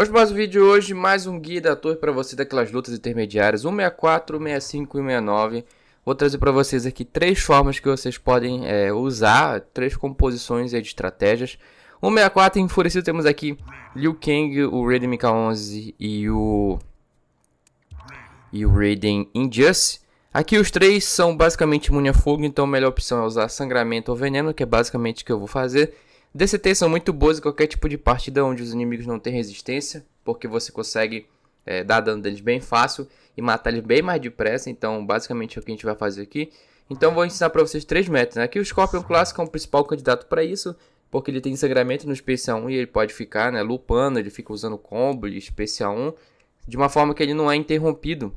Vamos para mais um vídeo hoje, mais um guia da torre para você daquelas lutas intermediárias 164, 165 e 169. Vou trazer para vocês aqui três formas que vocês podem é, usar, três composições de estratégias. 164 enfurecido temos aqui Liu Kang, o Raiden MK11 e o e o Raiden Injustice. Aqui os três são basicamente imune a fogo, então a melhor opção é usar sangramento ou veneno, que é basicamente o que eu vou fazer. DCT são muito boas em qualquer tipo de partida onde os inimigos não têm resistência, porque você consegue é, dar dano deles bem fácil e matar eles bem mais depressa, então basicamente é o que a gente vai fazer aqui. Então vou ensinar para vocês três métodos. Né? Aqui o Scorpion Clássico é o principal candidato para isso, porque ele tem sangramento no especial 1 e ele pode ficar, né, lupando, ele fica usando combo de especial 1, de uma forma que ele não é interrompido.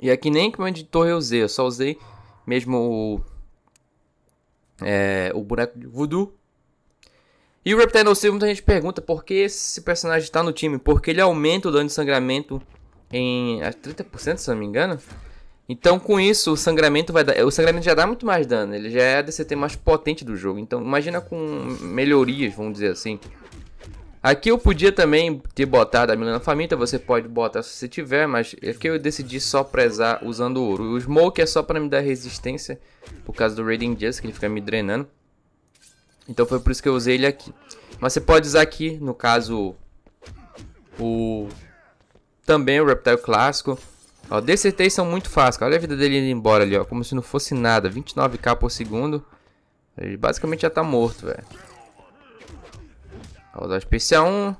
E aqui nem como editor eu usei, eu só usei mesmo o, é, o boneco de voodoo e o Reptile Nocivo, muita gente pergunta por que esse personagem está no time. Porque ele aumenta o dano de sangramento em 30%, é, se não me engano. Então, com isso, o sangramento vai dar. O sangramento já dá muito mais dano. Ele já é a DCT mais potente do jogo. Então, imagina com melhorias, vamos dizer assim. Aqui eu podia também ter botado a Milena Faminta, você pode botar se você tiver, mas aqui é eu decidi só prezar usando o ouro. O Smoke é só para me dar resistência, por causa do Raiding Just, que ele fica me drenando. Então foi por isso que eu usei ele aqui. Mas você pode usar aqui, no caso, o também o Reptile clássico. Ó, DCTs são muito fáceis. Olha a vida dele indo embora ali, ó, como se não fosse nada. 29k por segundo. Ele basicamente já tá morto, velho. Vou usar especial 1.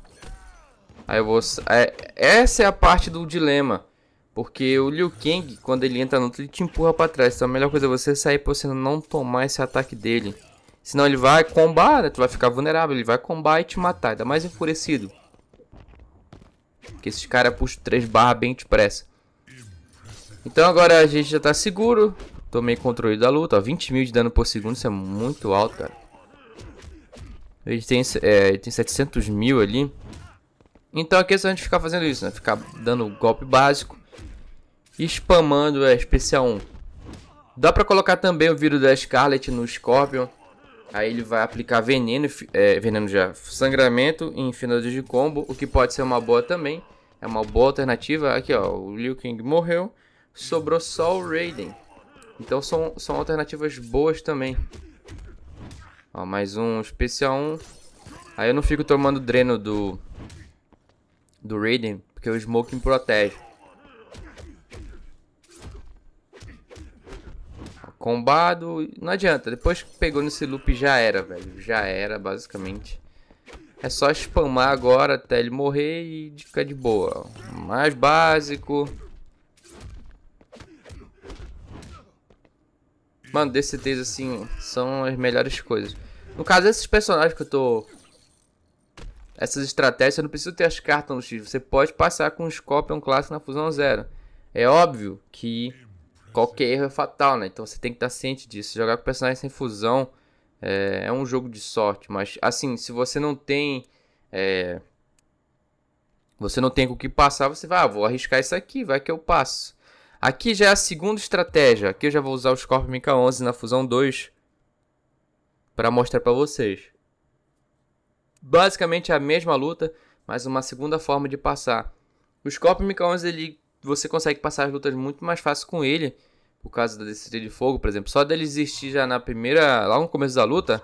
Aí eu vou... É, essa é a parte do dilema. Porque o Liu Kang, quando ele entra no outro, ele te empurra pra trás. Então a melhor coisa é você sair pra você não tomar esse ataque dele. Senão ele vai combar, né? tu vai ficar vulnerável, ele vai combar e te matar, ainda mais enfurecido. Porque esses caras puxam 3 barras bem depressa. Então agora a gente já tá seguro. Tomei controle da luta, ó, 20 mil de dano por segundo, isso é muito alto, cara. Ele tem, é, ele tem 700 mil ali. Então aqui é só a gente ficar fazendo isso, né? Ficar dando golpe básico. E spamando a é, especial 1. Dá pra colocar também o vírus da Scarlet no Scorpion. Aí ele vai aplicar veneno, é, veneno já, sangramento em final de combo, o que pode ser uma boa também. É uma boa alternativa. Aqui, ó, o Liu Kang morreu, sobrou só o Raiden. Então são, são alternativas boas também. Ó, mais um especial 1. Aí eu não fico tomando dreno do do Raiden, porque o Smoking protege. combado. Não adianta, depois que pegou nesse loop já era, velho. Já era, basicamente. É só spamar agora até ele morrer e ficar de boa. Mais básico. Mano, DCTs assim são as melhores coisas. No caso, esses personagens que eu tô... Essas estratégias, eu não preciso ter as cartas no X. Você pode passar com o Scorpion Clássico na Fusão Zero. É óbvio que Qualquer erro é fatal, né? Então você tem que estar ciente disso. Jogar com personagens sem fusão é, é um jogo de sorte, mas assim, se você não tem. É, você não tem com o que passar, você vai, ah, vou arriscar isso aqui, vai que eu passo. Aqui já é a segunda estratégia. Aqui eu já vou usar o Scorpion Mk 11 na fusão 2 para mostrar para vocês. Basicamente é a mesma luta, mas uma segunda forma de passar. O Scorpion Mk 11 ele você consegue passar as lutas muito mais fácil com ele, o caso da Destreia de Fogo, por exemplo. Só dele existir já na primeira. lá no começo da luta,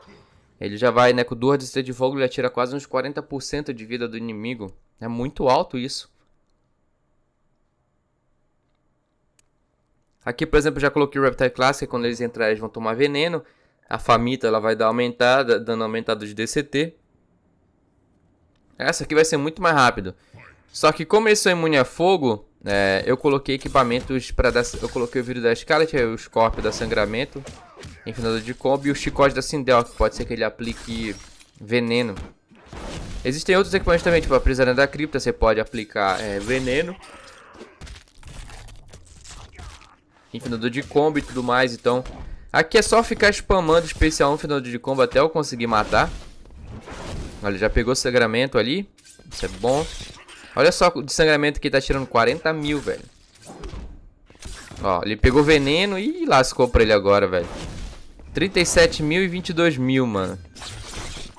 ele já vai, né, com duas Descidas de Fogo, ele atira quase uns 40% de vida do inimigo. É muito alto isso. Aqui, por exemplo, já coloquei o Reptile Classic, quando eles entrarem eles vão tomar veneno. A Famita ela vai dar aumentada, dando aumentado de DCT. Essa aqui vai ser muito mais rápido. Só que como eles são é imunes a fogo, é, eu coloquei equipamentos para dar. Eu coloquei o vidro da Scarlet, é o Scorpio da Sangramento, Enfinador de Combo e o Chicote da Sindel, que pode ser que ele aplique veneno. Existem outros equipamentos também, tipo a Prisioneira da Cripta, você pode aplicar é, veneno. Enfinador de combo e tudo mais, então... Aqui é só ficar spamando especial final de combo até eu conseguir matar. Olha, já pegou o sangramento ali. Isso é bom. Olha só o sangramento que tá tirando 40 mil, velho. Ó, ele pegou veneno e lascou pra ele agora, velho. 37 mil e 22 mil, mano.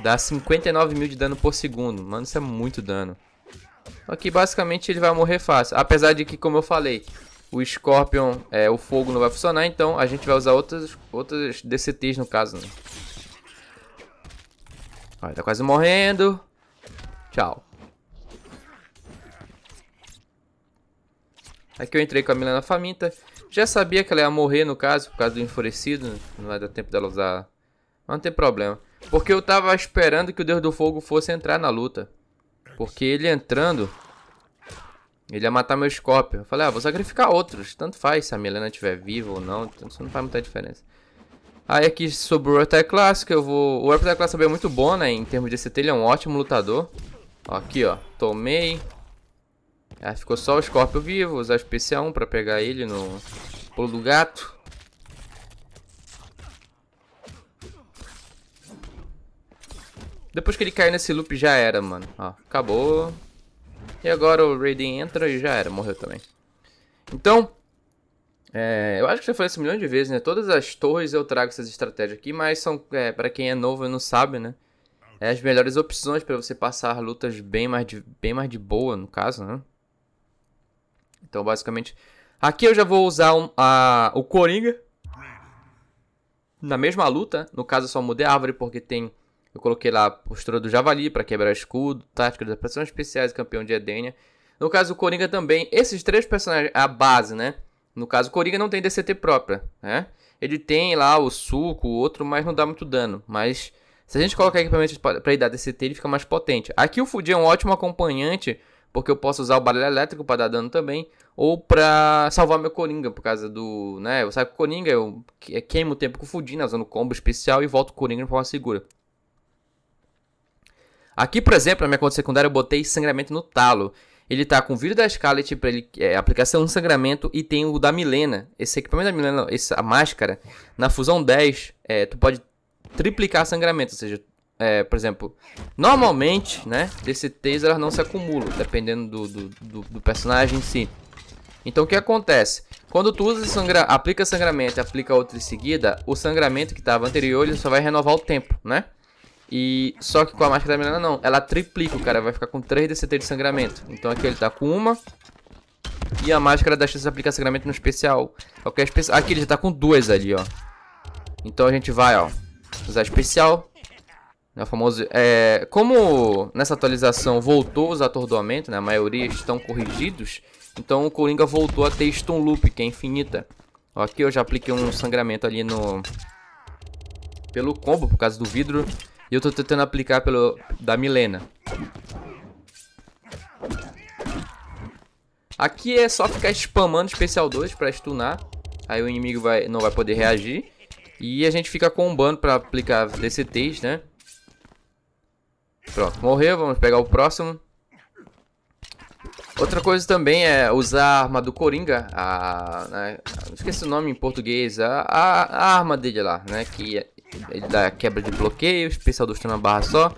Dá 59 mil de dano por segundo. Mano, isso é muito dano. Aqui, basicamente, ele vai morrer fácil. Apesar de que, como eu falei, o Scorpion, é, o fogo não vai funcionar. Então, a gente vai usar outras, outras DCTs, no caso, né? Ó, ele tá quase morrendo. Tchau. Aqui eu entrei com a Milena faminta. Já sabia que ela ia morrer, no caso, por causa do enfurecido. Não vai dar tempo dela usar. Mas não tem problema. Porque eu tava esperando que o Deus do Fogo fosse entrar na luta. Porque ele entrando... Ele ia matar meu Scorpion. Eu falei, ah, vou sacrificar outros. Tanto faz se a Milena estiver viva ou não. Então, isso não faz muita diferença. Aí aqui sobrou o Attack Classic. Eu vou... O Attack Classic é muito bom, né? Em termos de CT, ele é um ótimo lutador. Ó, aqui, ó. Tomei. Ah, ficou só o Scorpio vivo, vou usar o especial 1 pra pegar ele no pulo do gato. Depois que ele cai nesse loop já era, mano. Ó, acabou. E agora o Raiden entra e já era, morreu também. Então, é, eu acho que já falei isso milhão de vezes, né? Todas as torres eu trago essas estratégias aqui, mas são, é, para quem é novo e não sabe, né? É as melhores opções para você passar lutas bem mais, de, bem mais de boa, no caso, né? Então, basicamente, aqui eu já vou usar um, a, o Coringa na mesma luta. No caso, eu só mudei a árvore porque tem... Eu coloquei lá a postura do Javali para quebrar escudo, tática das operações especiais, campeão de Edenia. No caso, o Coringa também. Esses três personagens, a base, né? No caso, o Coringa não tem DCT própria, né? Ele tem lá o suco, o outro, mas não dá muito dano. Mas se a gente colocar equipamentos para ele dar DCT, ele fica mais potente. Aqui o Fudi é um ótimo acompanhante porque eu posso usar o baralho elétrico para dar dano também, ou para salvar meu Coringa, por causa do, né, eu saio com o Coringa, eu queimo o tempo com o Fudina, usando combo especial e volto com o Coringa de forma segura. Aqui, por exemplo, na minha conta secundária eu botei sangramento no talo. Ele tá com o vídeo da Scarlet para ele é, aplicação sangramento e tem o da Milena. Esse equipamento da Milena, essa a máscara, na fusão 10, é, tu pode triplicar sangramento, ou seja, é, por exemplo, normalmente, né, DCTs elas não se acumulam, dependendo do, do, do, do personagem em si. Então o que acontece? Quando tu usa sangra... aplica sangramento e aplica outro em seguida, o sangramento que estava anterior ele só vai renovar o tempo, né? E só que com a máscara da Milena não, ela triplica, o cara vai ficar com 3 DCT de sangramento. Então aqui ele tá com uma. E a máscara dá chance de aplicar sangramento no especial. Qualquer especial. Aqui ele já tá com duas ali, ó. Então a gente vai, ó. Usar especial, né, o famoso. É, como nessa atualização voltou os atordoamentos, né, a maioria estão corrigidos. Então o Coringa voltou a ter Stun Loop, que é infinita. Ó, aqui eu já apliquei um sangramento ali no. Pelo combo, por causa do vidro. E eu tô tentando aplicar pelo. Da Milena. Aqui é só ficar spamando especial 2 para stunar. Aí o inimigo vai, não vai poder reagir. E a gente fica combando para aplicar DCTs, né? Pronto, morreu. Vamos pegar o próximo. Outra coisa também é usar a arma do Coringa, a, né, esqueci o nome em português, a, a, a arma dele lá, né, que é, ele dá quebra de bloqueio, especial do na barra só,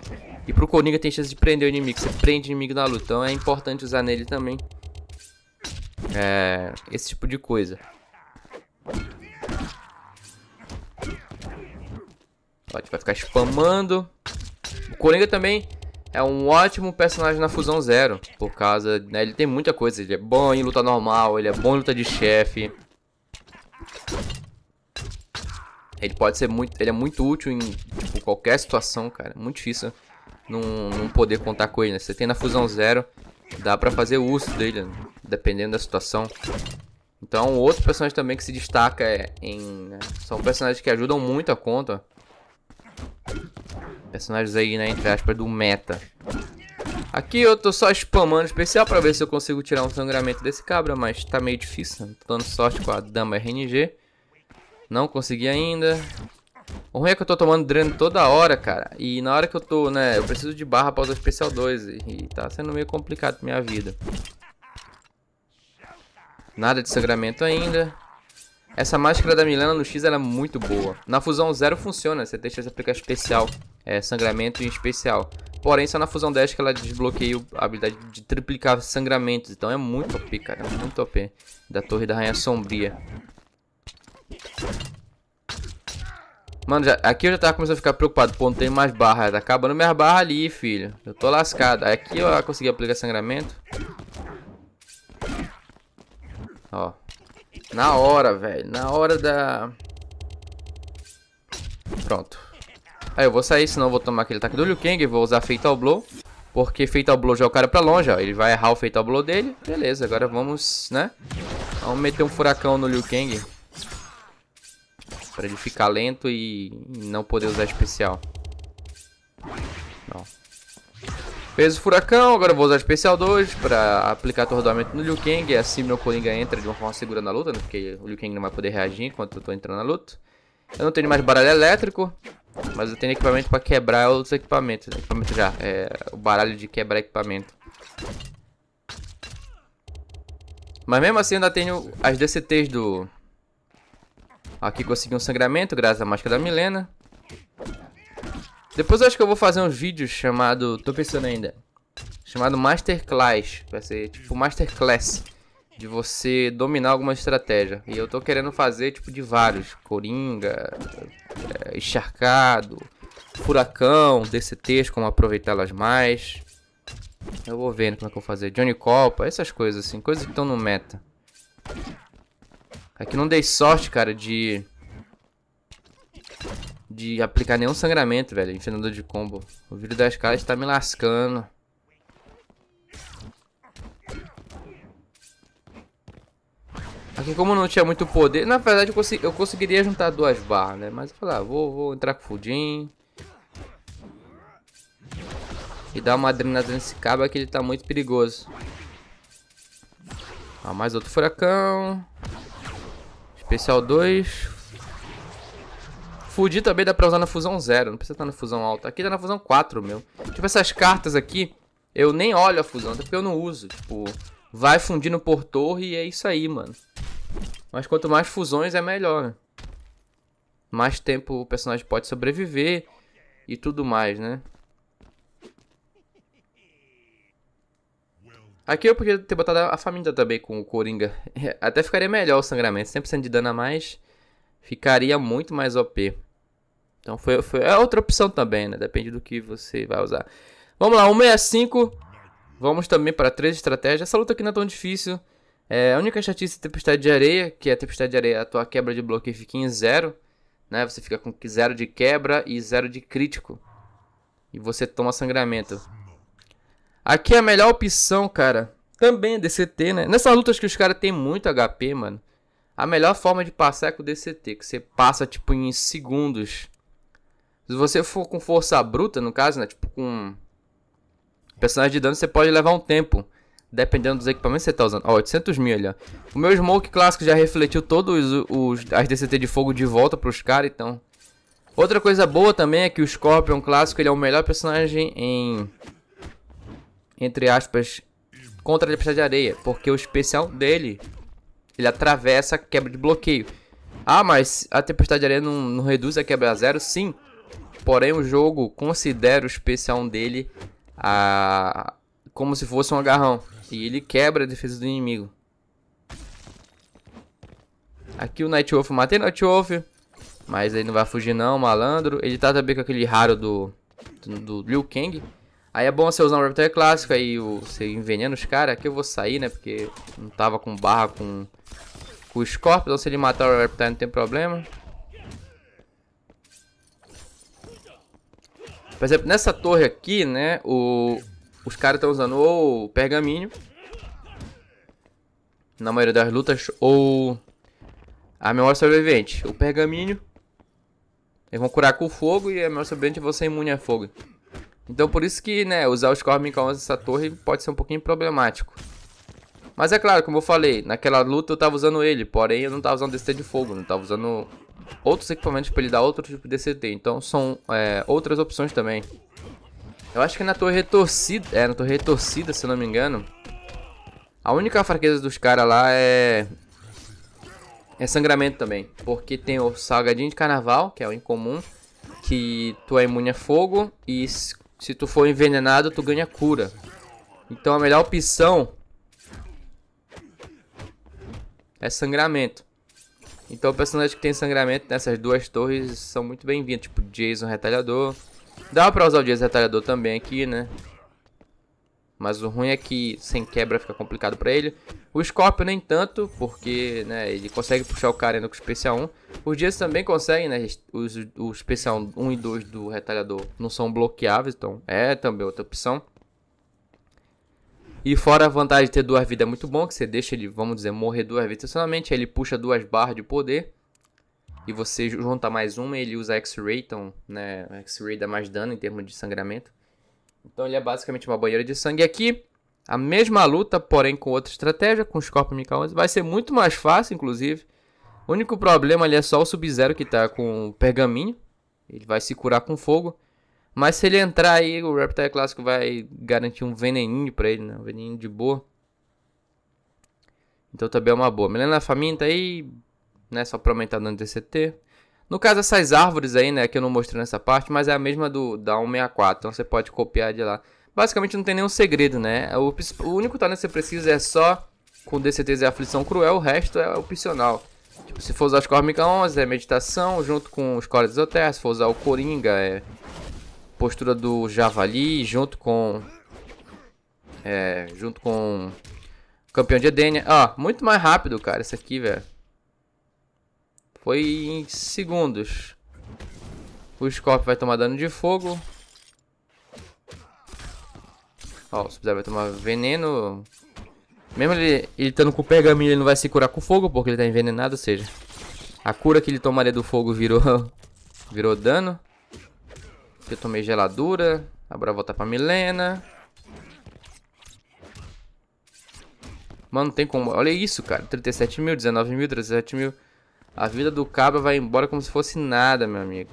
e pro Coringa tem chance de prender o inimigo, você prende o inimigo na luta, então é importante usar nele também, é, esse tipo de coisa. a gente vai ficar spamando, o Coringa também é um ótimo personagem na Fusão Zero, por causa, né, ele tem muita coisa, ele é bom em luta normal, ele é bom em luta de chefe. Ele pode ser muito, ele é muito útil em tipo, qualquer situação, cara, é muito difícil não, não poder contar com ele, né? Você tem na Fusão Zero, dá pra fazer uso dele, né? dependendo da situação. Então, outro personagem também que se destaca é em... Né? São personagens que ajudam muito a conta, ó. Personagens aí, né, entre aspas, do meta. Aqui eu tô só spamando especial pra ver se eu consigo tirar um sangramento desse cabra, mas tá meio difícil. Né? Tô dando sorte com a dama RNG. Não consegui ainda. O ruim é que eu tô tomando dreno toda hora, cara. E na hora que eu tô, né, eu preciso de barra pra usar especial 2. E, e tá sendo meio complicado minha vida. Nada de sangramento ainda. Essa máscara da Milena no X era muito boa. Na fusão 0 funciona, você deixa de aplicar especial, é, sangramento em especial. Porém, só na fusão 10 que ela desbloqueia a habilidade de triplicar sangramentos. Então é muito OP, cara. É muito OP. Da Torre da Rainha Sombria. Mano, já, aqui eu já tava começando a ficar preocupado. Pô, não tem mais barra. Tá acabando minhas barras ali, filho. Eu tô lascado. Aqui eu consegui aplicar sangramento. Ó. Na hora, velho. Na hora da... Pronto. Aí eu vou sair, senão eu vou tomar aquele ataque do Liu Kang. e Vou usar Fatal Blow. Porque Fatal Blow já é o cara pra longe, ó. Ele vai errar o Fatal Blow dele. Beleza, agora vamos, né? Vamos meter um furacão no Liu Kang. Pra ele ficar lento e não poder usar especial. Não. Fez o furacão, agora vou usar o especial 2 para aplicar atordoamento no Liu Kang. E assim meu Coringa entra de uma forma segura na luta, né? porque o Liu Kang não vai poder reagir enquanto eu tô entrando na luta. Eu não tenho mais baralho elétrico, mas eu tenho equipamento para quebrar outros equipamentos. Né, equipamento já, é o baralho de quebrar equipamento. Mas mesmo assim ainda tenho as DCTs do... Aqui consegui um sangramento, graças à máscara da Milena. Depois eu acho que eu vou fazer uns vídeos chamado... Tô pensando ainda. Chamado Masterclass. Vai ser tipo Masterclass. De você dominar alguma estratégia. E eu tô querendo fazer tipo de vários. Coringa, é, encharcado, furacão, DCTs, como aproveitá-las mais. Eu vou vendo como é que eu vou fazer. Johnny Copa, essas coisas assim. Coisas que estão no meta. Aqui é não dei sorte, cara, de de aplicar nenhum sangramento, velho. Ensinador de combo. O vírus das caras tá me lascando. Aqui como não tinha muito poder, na verdade eu, consegui, eu conseguiria juntar duas barras, né? Mas eu falei, ah, vou, vou entrar com o Fudim. E dar uma adrenalina nesse cabo que ele tá muito perigoso. mais outro furacão. Especial 2. Fudir também dá pra usar na fusão 0. Não precisa estar tá na fusão alta. Aqui tá na fusão 4, meu. Tipo, essas cartas aqui, eu nem olho a fusão. Até porque eu não uso. Tipo, vai fundindo por torre e é isso aí, mano. Mas quanto mais fusões, é melhor, né? Mais tempo o personagem pode sobreviver e tudo mais, né? Aqui eu podia ter botado a família também com o Coringa. Até ficaria melhor o sangramento. 100% de dano a mais. Ficaria muito mais OP. Então foi, foi é outra opção também, né? Depende do que você vai usar. Vamos lá, 165. Vamos também para três estratégias. Essa luta aqui não é tão difícil. É, a única chatice é tempestade de areia, que é a tempestade de areia, a tua quebra de bloqueio fica em zero. Né? Você fica com zero de quebra e zero de crítico. E você toma sangramento. Aqui é a melhor opção, cara. Também é DCT, né? Nessas lutas que os caras têm muito HP, mano. A melhor forma de passar é com o DCT, que você passa tipo em segundos. Se você for com força bruta, no caso, né? Tipo, com personagem de dano, você pode levar um tempo. Dependendo dos equipamentos que você tá usando. Ó, 800 mil ali, ó. O meu Smoke clássico já refletiu todos os, os as DCT de fogo de volta pros caras, então... Outra coisa boa também é que o Scorpion clássico, ele é o melhor personagem em... Entre aspas, contra a tempestade de areia. Porque o especial dele, ele atravessa a quebra de bloqueio. Ah, mas a tempestade de areia não, não reduz a quebra a zero? Sim, Porém, o jogo considera o especial dele a... como se fosse um agarrão. E ele quebra a defesa do inimigo. Aqui o Night Wolf, matei Night Wolf. Mas ele não vai fugir não, malandro. Ele tá também com aquele raro do, do, do Liu Kang. Aí é bom você usar um Raptor clássico, aí você envenena os caras. Aqui eu vou sair, né? Porque não tava com barra com, com o Scorpion. Então se ele matar o Raptor não tem problema. Por exemplo, nessa torre aqui, né, o, os caras estão usando ou pergaminho, na maioria das lutas, ou a memória sobrevivente. O pergaminho, eles vão curar com fogo e a memória sobrevivente você é imune a fogo. Então por isso que, né, usar os Cormin com essa torre pode ser um pouquinho problemático. Mas é claro, como eu falei, naquela luta eu tava usando ele, porém eu não tava usando DCT de fogo, não tava usando outros equipamentos para ele dar outro tipo de CT. Então são é, outras opções também. Eu acho que na torre retorcida, é, na torre retorcida, se eu não me engano, a única fraqueza dos caras lá é é sangramento também, porque tem o salgadinho de carnaval, que é o incomum, que tu é imune a fogo e se tu for envenenado tu ganha cura. Então a melhor opção é sangramento. Então, personagens que tem sangramento nessas duas torres são muito bem-vindos. Tipo, Jason Retalhador. Dá pra usar o Jason Retalhador também aqui, né? Mas o ruim é que sem quebra fica complicado pra ele. O Scorpion nem tanto, porque né, ele consegue puxar o cara ainda com o especial 1. Os Jason também conseguem, né? Os, o especial 1 e 2 do retalhador não são bloqueáveis, então é também outra opção. E fora a vantagem de ter duas vidas é muito bom, que você deixa ele, vamos dizer, morrer duas vezes estacionalmente, aí ele puxa duas barras de poder. E você junta mais uma, ele usa X-Ray, então, né, X-Ray dá mais dano em termos de sangramento. Então ele é basicamente uma banheira de sangue. E aqui, a mesma luta, porém com outra estratégia, com o Scorpion MK11. Vai ser muito mais fácil, inclusive. O único problema ali é só o Sub-Zero que tá com pergaminho. Ele vai se curar com fogo. Mas se ele entrar aí, o Reptile Clássico vai garantir um veneninho pra ele, né? Um veneninho de boa. Então também é uma boa. Milena Faminta aí, né? Só pra aumentar dano de CT. No caso, essas árvores aí, né? Que eu não mostrei nessa parte, mas é a mesma do da 164. Então você pode copiar de lá. Basicamente não tem nenhum segredo, né? É o, o único talento que você precisa é só com DCTs é aflição cruel, o resto é opcional. Tipo, se for usar as Córmica 11, é meditação, junto com os cores esotéricos. Se for usar o Coringa, é postura do Javali junto com é, junto com o campeão de Edenia. Ah, muito mais rápido, cara, isso aqui, velho. Foi em segundos. O Scorpion vai tomar dano de fogo. Ó, o Sub-Zero vai tomar veneno. Mesmo ele, ele estando com o pergaminho, ele não vai se curar com fogo, porque ele tá envenenado, ou seja... A cura que ele tomaria do fogo virou, virou dano eu tomei geladura. Agora voltar pra Milena. Mano, não tem como. Olha isso, cara. 37 mil, 19 mil, 37 mil. A vida do cabra vai embora como se fosse nada, meu amigo.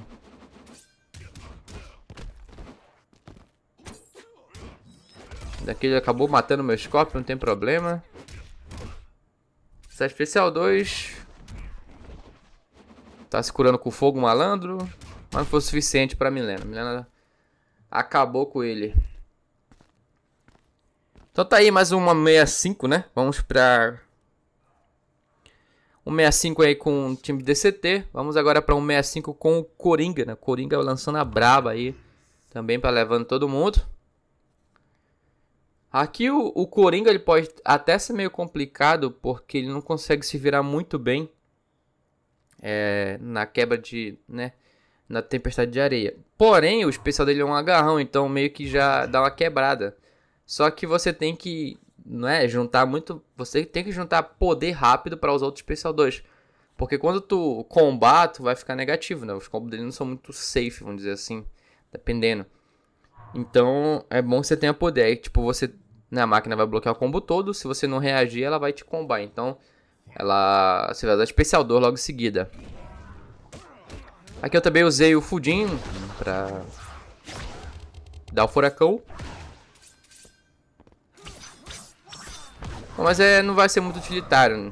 Daqui ele acabou matando meu Scorpion, não tem problema. Sai especial 2. Tá se curando com fogo malandro. Mas não foi o suficiente pra Milena. Milena acabou com ele. Então tá aí mais uma 65, né? Vamos pra... Um aí com o time DCT. Vamos agora para um 65 com o Coringa, né? Coringa lançando a braba aí. Também para levando todo mundo. Aqui o, o, Coringa ele pode até ser meio complicado porque ele não consegue se virar muito bem é, na quebra de, né, na tempestade de areia. Porém, o especial dele é um agarrão, então meio que já dá uma quebrada. Só que você tem que, não é, juntar muito, você tem que juntar poder rápido para usar outros especial 2. Porque quando tu combate, vai ficar negativo, né? Os combos dele não são muito safe, vamos dizer assim, dependendo. Então, é bom que você tenha poder. Aí, tipo, você na né, máquina vai bloquear o combo todo, se você não reagir, ela vai te combar. Então, ela você vai dar especial 2 logo em seguida. Aqui eu também usei o Fudim pra dar o furacão. mas é, não vai ser muito utilitário. Né?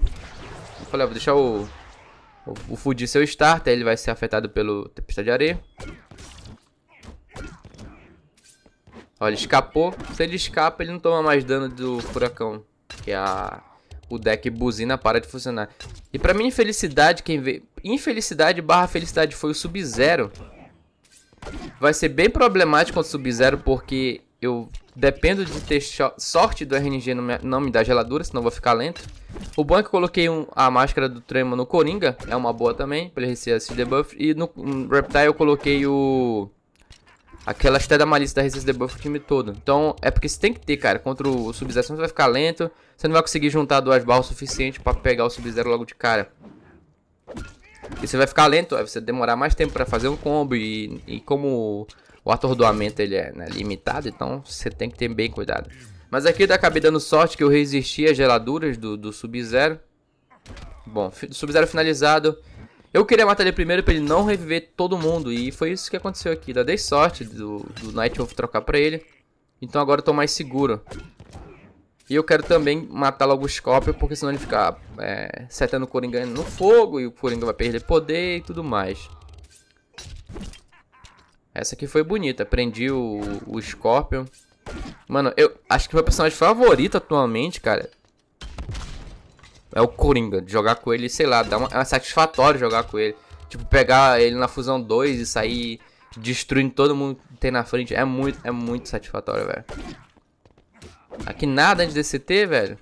Eu falei, ó, ah, vou deixar o, o, o Fudim seu aí ele vai ser afetado pelo Tempestade de Areia. Ó, ele escapou. Se ele escapa, ele não toma mais dano do furacão. Que é a, o deck buzina para de funcionar. E pra minha infelicidade, quem veio infelicidade barra felicidade foi o Sub-Zero, vai ser bem problemático contra o Sub-Zero, porque eu dependo de ter sorte do RNG não me, não me dar geladura, senão vou ficar lento. O bom é que eu coloquei um, a máscara do Tremo no Coringa, é uma boa também, pra ele receber esse debuff. E no, Reptile eu coloquei o... Aquela até da malícia da resistência debuff o time todo. Então, é porque você tem que ter, cara. Contra o Sub-Zero você vai ficar lento. Você não vai conseguir juntar duas barras o suficiente pra pegar o Sub-Zero logo de cara. E você vai ficar lento, vai você demorar mais tempo para fazer um combo e, e como o atordoamento ele é né, limitado, então você tem que ter bem cuidado. Mas aqui eu acabei dando sorte que eu resisti às geladuras do, do Sub-Zero. Bom, Sub-Zero finalizado. Eu queria matar ele primeiro para ele não reviver todo mundo. E foi isso que aconteceu aqui. Eu dei sorte do, do Night Wolf trocar para ele. Então agora eu tô mais seguro. E eu quero também matar logo o Scorpion, porque senão ele fica é, setando o Coringa no fogo e o Coringa vai perder poder e tudo mais. Essa aqui foi bonita, prendi o, o Scorpion. Mano, eu acho que meu personagem favorito atualmente, cara, é o Coringa. Jogar com ele, sei lá, dá uma, é satisfatório jogar com ele. Tipo, pegar ele na fusão 2 e sair destruindo todo mundo que tem na frente. É muito, é muito satisfatório, velho. Aqui nada antes desse T, velho.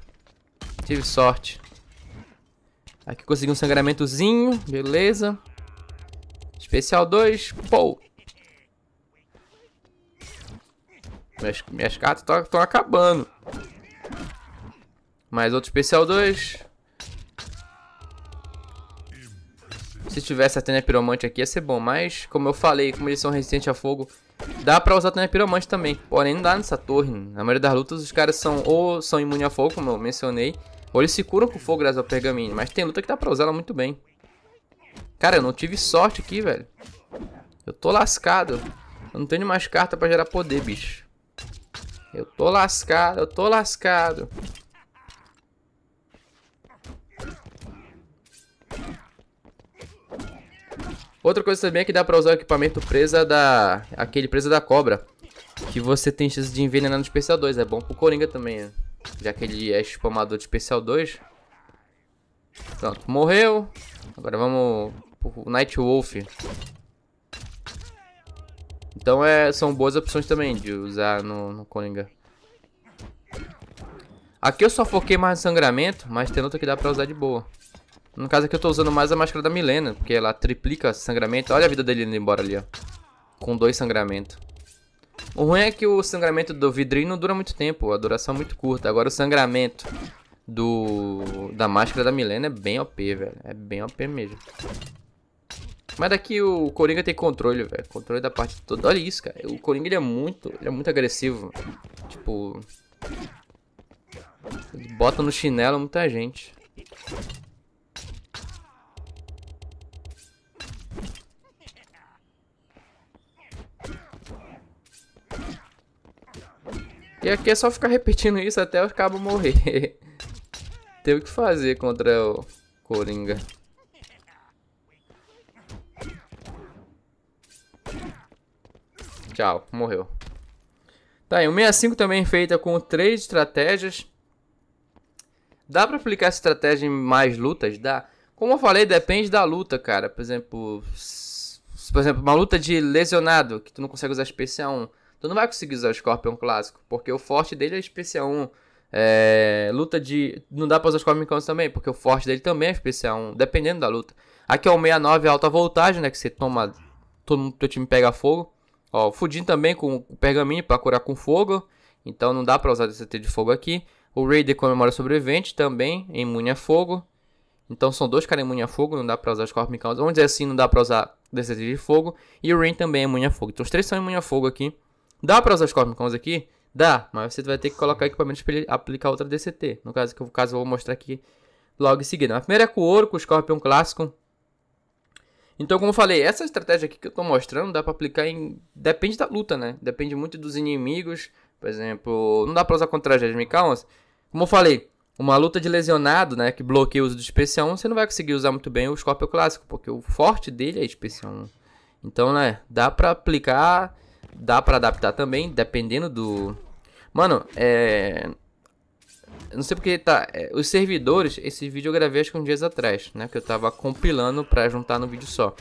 Tive sorte. Aqui consegui um sangramentozinho. Beleza. Especial 2. Pou. Minhas, minhas cartas estão acabando. Mais outro especial 2. Se tivesse a Tênia Piromante aqui ia ser bom. Mas, como eu falei, como eles são resistentes a fogo, Dá pra usar também a piromante também. Porém, não dá nessa torre. Na maioria das lutas, os caras são ou são imunes a fogo, como eu mencionei, ou eles se curam com fogo graças ao pergaminho. Mas tem luta que dá pra usar ela muito bem. Cara, eu não tive sorte aqui, velho. Eu tô lascado. Eu não tenho mais carta pra gerar poder, bicho. Eu tô lascado, eu tô lascado. Outra coisa também é que dá pra usar o equipamento presa da... Aquele presa da cobra. Que você tem chance de envenenar no especial 2. É bom pro Coringa também, né? Já que ele é spamador de especial 2. Pronto, morreu. Agora vamos pro Night Wolf. Então é, são boas opções também de usar no, no Coringa. Aqui eu só foquei mais no sangramento, mas tem outra que dá pra usar de boa. No caso aqui eu tô usando mais a máscara da Milena, porque ela triplica sangramento. Olha a vida dele indo embora ali, ó. Com dois sangramentos. O ruim é que o sangramento do vidrinho não dura muito tempo, a duração é muito curta. Agora o sangramento do da máscara da Milena é bem OP, velho. É bem OP mesmo. Mas daqui o Coringa tem controle, velho. Controle da parte toda. Olha isso, cara. O Coringa ele é muito, ele é muito agressivo. Tipo, ele bota no chinelo muita gente. E aqui é só ficar repetindo isso até o cabo morrer. Tem o que fazer contra o Coringa. Tchau, morreu. Tá aí, o 65 também feita com três estratégias. Dá pra aplicar essa estratégia em mais lutas? Dá. Como eu falei, depende da luta, cara. Por exemplo, por exemplo, uma luta de lesionado, que tu não consegue usar especial 1. Tu não vai conseguir usar o Scorpion clássico, porque o forte dele é especial 1. É, luta de. Não dá pra usar Scorpion Clone também, porque o forte dele também é especial 1, dependendo da luta. Aqui é o 69 alta voltagem, né? Que você toma. Todo mundo teu time pega fogo. Ó, o Fudin também com o pergaminho para curar com fogo. Então não dá pra usar DCT de fogo aqui. O Raider comemora sobrevivente também, imune a fogo. Então são dois caras imune a fogo, não dá pra usar Scorpion Clone. Vamos dizer assim, não dá pra usar DCT de fogo. E o Rain também é imune a fogo. Então os três são imune a fogo aqui. Dá pra usar os Cosmicons aqui? Dá, mas você vai ter que colocar equipamentos para ele aplicar outra DCT. No caso, que no caso eu vou mostrar aqui logo em seguida. A primeira é com ouro, com o Scorpion clássico. Então, como eu falei, essa estratégia aqui que eu tô mostrando dá pra aplicar em... Depende da luta, né? Depende muito dos inimigos. Por exemplo, não dá pra usar contra a Jasmica 11. Como eu falei, uma luta de lesionado, né? Que bloqueia o uso do Especial 1, você não vai conseguir usar muito bem o Scorpion clássico. Porque o forte dele é Especial 1. Então, né? Dá pra aplicar Dá para adaptar também, dependendo do. Mano, é. Eu não sei porque tá. É, os servidores, esse vídeo eu gravei acho que uns dias atrás, né? Que eu tava compilando pra juntar no vídeo só.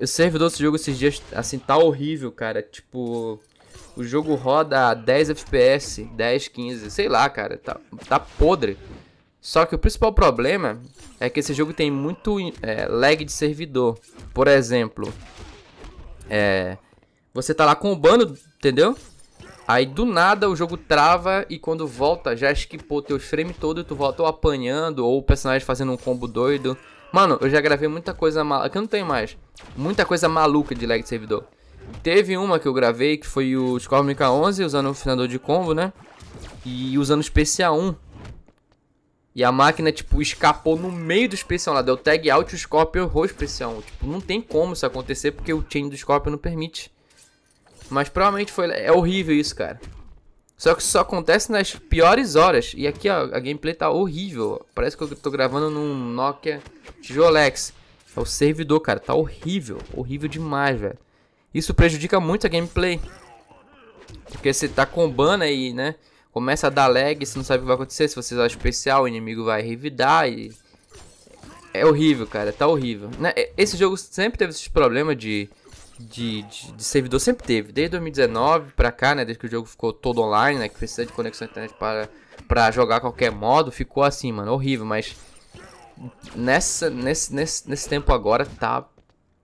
O servidor desse jogo esses dias, assim, tá horrível, cara. Tipo, o jogo roda a 10 FPS, 10, 15, sei lá, cara. Tá, tá podre. Só que o principal problema é que esse jogo tem muito é, lag de servidor. Por exemplo, é, você tá lá com o bando, entendeu? Aí do nada o jogo trava e quando volta já esquipou teus frames todo e tu volta ou apanhando ou o personagem fazendo um combo doido. Mano, eu já gravei muita coisa maluca, Aqui eu não tenho mais. Muita coisa maluca de lag de servidor. Teve uma que eu gravei que foi o Scorpion MK11 usando o finador de combo, né? E usando o Special 1. E a máquina, tipo, escapou no meio do Special lá. Deu tag out, o Scorpion errou o Special 1. Tipo, não tem como isso acontecer porque o chain do Scorpion não permite. Mas provavelmente foi. É horrível isso, cara. Só que isso só acontece nas piores horas. E aqui, ó, a gameplay tá horrível. Parece que eu tô gravando num Nokia Tijolex. É o servidor, cara. Tá horrível. Horrível demais, velho. Isso prejudica muito a gameplay. Porque você tá combando aí, né? Começa a dar lag, você não sabe o que vai acontecer. Se você usar especial, o inimigo vai revidar e... É horrível, cara. Tá horrível. Né? Esse jogo sempre teve esses problemas de de, de, de, servidor sempre teve. Desde 2019 pra cá, né? Desde que o jogo ficou todo online, né? Que precisa de conexão à internet para, para jogar qualquer modo. Ficou assim, mano. Horrível, mas... Nessa, nesse, nesse, nesse tempo agora tá,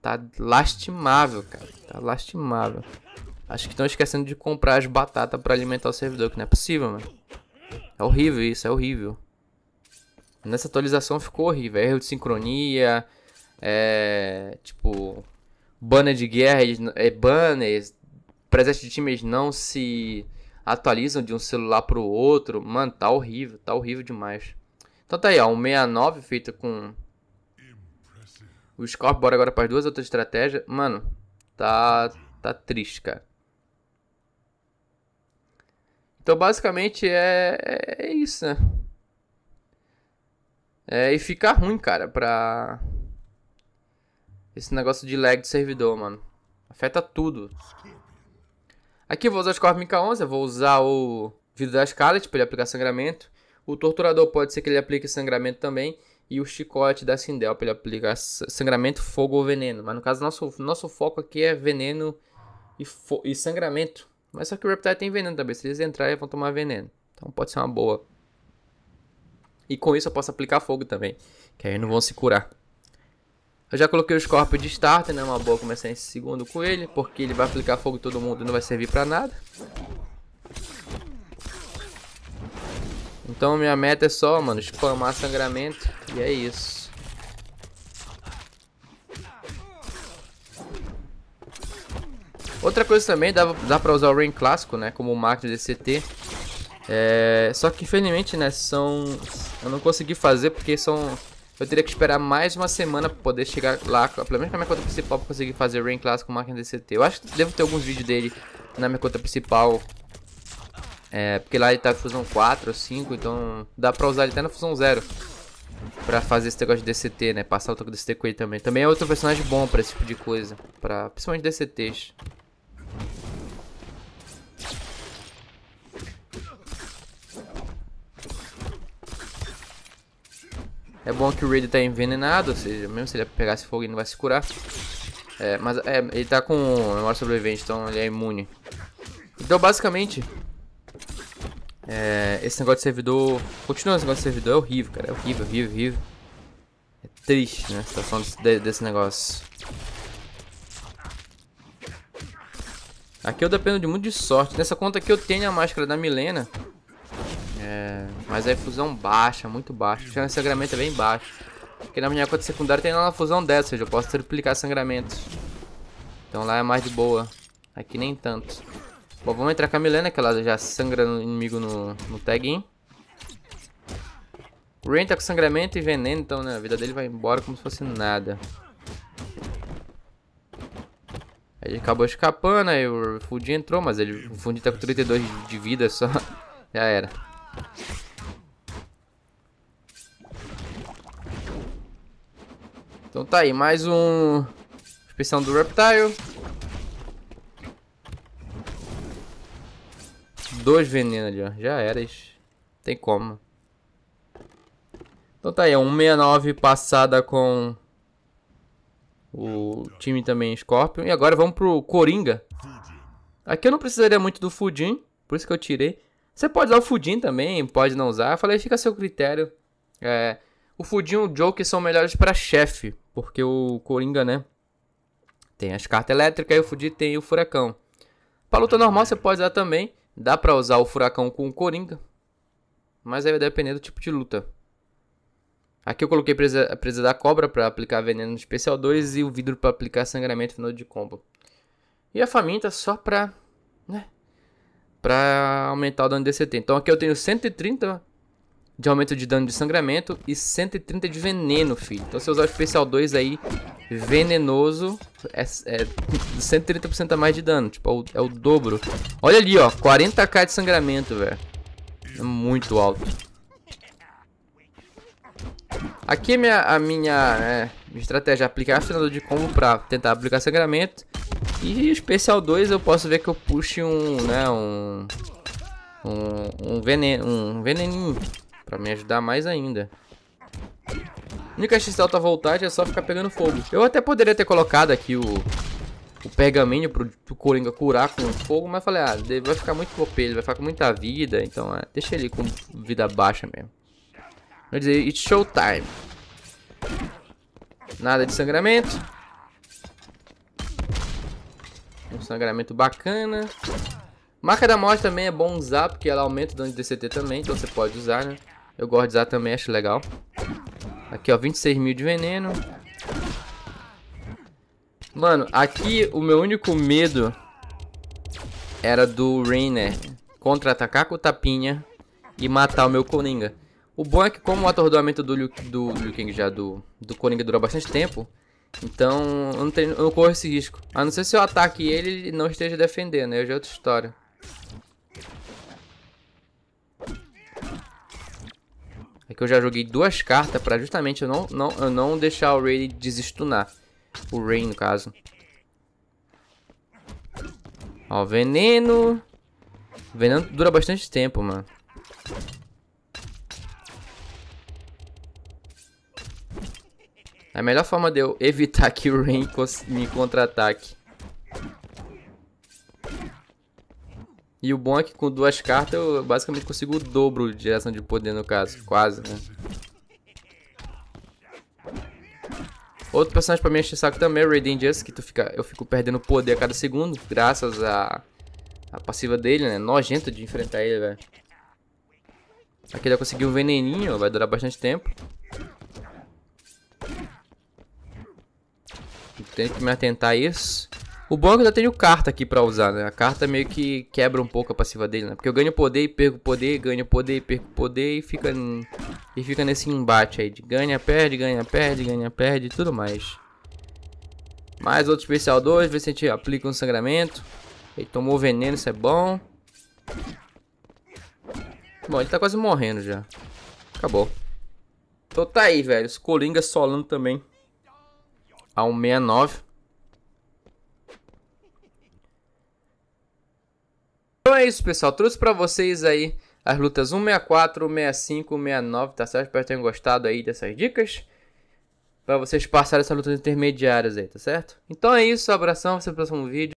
tá lastimável, cara. Tá lastimável. Acho que estão esquecendo de comprar as batatas para alimentar o servidor, que não é possível, mano. É horrível isso, é horrível. Nessa atualização ficou horrível. Erro de sincronia, é... Tipo, banner de guerra, é, banners, presentes de times não se atualizam de um celular para o outro. Mano, tá horrível, tá horrível demais. Então tá aí, ó, um 69 feito com o Scorp, bora agora para as duas outras estratégias. Mano, tá tá triste, cara. Então basicamente é, é, é isso, né? É, e fica ruim, cara, pra esse negócio de lag de servidor, mano. Afeta tudo. Aqui eu vou usar as mk 11, eu vou usar o vidro da Scarlet para tipo, ele aplicar sangramento. O Torturador pode ser que ele aplique sangramento também. E o chicote da Sindel para ele aplicar sangramento, fogo ou veneno. Mas no caso, nosso, nosso foco aqui é veneno e, e sangramento. Mas só que o Reptile tem veneno também. Se eles entrarem, vão tomar veneno. Então pode ser uma boa. E com isso eu posso aplicar fogo também. Que aí não vão se curar. Eu já coloquei o Scorpio de starter, né? Uma boa começar em segundo com ele, porque ele vai aplicar fogo em todo mundo e não vai servir pra nada. Então minha meta é só, mano, spamar sangramento e é isso. Outra coisa também, dá, dá pra usar o Rain clássico, né? Como o Max de CT. É, só que infelizmente, né, são... Eu não consegui fazer porque são eu teria que esperar mais uma semana pra poder chegar lá, pelo menos na minha conta principal, pra conseguir fazer Rain Class com máquina DCT. Eu acho que devo ter alguns vídeos dele na minha conta principal. É, porque lá ele tá Fusão 4 ou 5, então dá pra usar ele até na Fusão 0. Pra fazer esse negócio de DCT, né? Passar o toque DCT com ele também. Também é outro personagem bom pra esse tipo de coisa. Pra, principalmente DCTs. É bom que o Raid tá envenenado, ou seja, mesmo se ele pegar esse fogo ele não vai se curar. É, mas é, ele tá com memória sobrevivente, então ele é imune. Então, basicamente, é, esse negócio de servidor... Continua esse negócio de servidor, é horrível, cara. É horrível, horrível, horrível. É triste, né, a situação desse, desse negócio. Aqui eu dependo de muito de sorte. Nessa conta aqui eu tenho a máscara da Milena. Mas a fusão baixa, muito baixa. O sangramento é bem baixo. Porque na minha conta secundária tem uma fusão dessa, ou seja, eu posso triplicar sangramentos. Então lá é mais de boa. Aqui nem tanto. Bom, vamos entrar com a Milena, que ela já sangra no inimigo no, no tag O Rain tá com sangramento e veneno, então né, a vida dele vai embora como se fosse nada. Ele acabou escapando, aí o Fundi entrou, mas ele, o Fundi tá com 32 de vida só. Já era. Então tá aí, mais um... Inspeção do Reptile. Dois venenos ali, ó. Já eras. Tem como. Então tá aí, 169 é passada com o time também Scorpion. E agora vamos pro Coringa. Aqui eu não precisaria muito do Fudim, por isso que eu tirei. Você pode usar o Fudim também, pode não usar. Eu falei, fica a seu critério. É, o Fudim e o Joker são melhores para chefe. Porque o Coringa, né? Tem as cartas elétricas e o Fudir tem o Furacão. Pra luta normal você pode usar também. Dá pra usar o Furacão com o Coringa. Mas aí vai depender do tipo de luta. Aqui eu coloquei a presa da cobra para aplicar veneno no especial 2 e o vidro para aplicar sangramento no de combo. E a faminta só pra, né, pra aumentar o dano DCT. Então aqui eu tenho 130 de aumento de dano de sangramento e 130 de veneno, filho. Então se eu usar o especial 2 aí, venenoso, é, é 130% a mais de dano. Tipo, é o, é o, dobro. Olha ali, ó. 40k de sangramento, velho. É muito alto. Aqui a é minha, a minha, é, estratégia é aplicar afinador de combo pra tentar aplicar sangramento. E especial 2 eu posso ver que eu puxe um, né, um... Um, um, um veneninho Pra me ajudar mais ainda. A única chance de alta voltagem é só ficar pegando fogo. Eu até poderia ter colocado aqui o, o pergaminho pro, pro Coringa curar com fogo, mas falei, ah, vai ficar muito OP, ele vai ficar com muita vida, então é, deixa ele com vida baixa mesmo. Vou dizer, it's showtime. Nada de sangramento. Um sangramento bacana. Marca da morte também é bom usar, porque ela aumenta o dano de DCT também, então você pode usar, né? Eu gosto de usar também, acho legal. Aqui, ó, 26 mil de veneno. Mano, aqui o meu único medo era do Rainer contra-atacar com o Tapinha e matar o meu Coringa. O bom é que como o atordoamento do Liu, do, Liu Kang já, do, do Coringa dura bastante tempo, então eu não, tenho, eu não corro esse risco. A não ser se eu ataque ele e ele não esteja defendendo, aí é já é outra história. que eu já joguei duas cartas pra justamente eu não, não, eu não deixar o Ray desestunar. O Ray, no caso. Ó, veneno. veneno dura bastante tempo, mano. A melhor forma de eu evitar que o Rain me contra-ataque E o bom é que com duas cartas eu basicamente consigo o dobro de direção de poder no caso, quase, né? Outro personagem pra mim encher saco também é o Raiden Just, que tu fica, eu fico perdendo poder a cada segundo, graças à a, a passiva dele, né? Nojento de enfrentar ele, velho. Aqui ele conseguiu um veneninho, vai durar bastante tempo. Tenho que me atentar a isso. O bom é que eu já tenho carta aqui pra usar, né? A carta meio que quebra um pouco a passiva dele, né? Porque eu ganho poder e perco poder, ganho poder e perco poder e fica, e fica nesse embate aí de ganha, perde, ganha, perde, ganha, perde e tudo mais. Mais outro especial 2, ver se a gente aplica um sangramento. Ele tomou veneno, isso é bom. Bom, ele tá quase morrendo já. Acabou. Então tá aí, velho. Os Coringas solando também. A 169. Então é isso, pessoal. Trouxe para vocês aí as lutas 164, 165, 169, tá certo? Espero que tenham gostado aí dessas dicas. Pra vocês passarem essas lutas intermediárias aí, tá certo? Então é isso, abração, até o próximo vídeo.